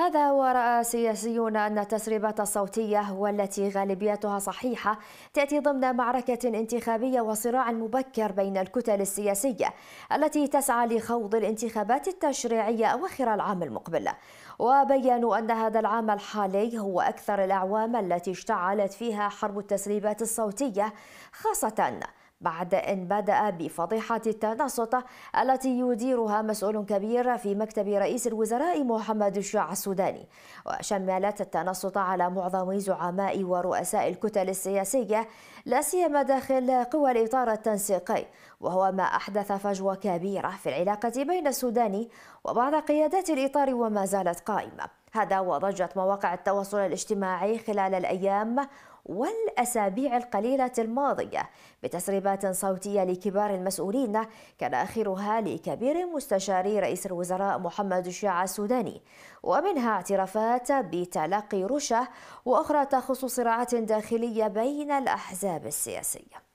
هذا ورأى سياسيون أن التسريبات الصوتية والتي غالبيتها صحيحة تأتي ضمن معركة انتخابية وصراع مبكر بين الكتل السياسية التي تسعى لخوض الانتخابات التشريعية أواخر العام المقبل وبيّنوا أن هذا العام الحالي هو أكثر الأعوام التي اشتعلت فيها حرب التسريبات الصوتية خاصة بعد أن بدأ بفضيحة التنصت التي يديرها مسؤول كبير في مكتب رئيس الوزراء محمد الشيع السوداني وشملت التنصت على معظم زعماء ورؤساء الكتل السياسية لا سيما داخل قوى الإطار التنسيقي وهو ما أحدث فجوة كبيرة في العلاقة بين السوداني وبعض قيادات الإطار وما زالت قائمة هذا وضجت مواقع التواصل الاجتماعي خلال الأيام والأسابيع القليلة الماضية بتسريبات صوتية لكبار المسؤولين كان آخرها لكبير مستشاري رئيس الوزراء محمد الشيع السوداني ومنها اعترافات بتلقي رشا وأخرى تخص صراعات داخلية بين الأحزاب السياسية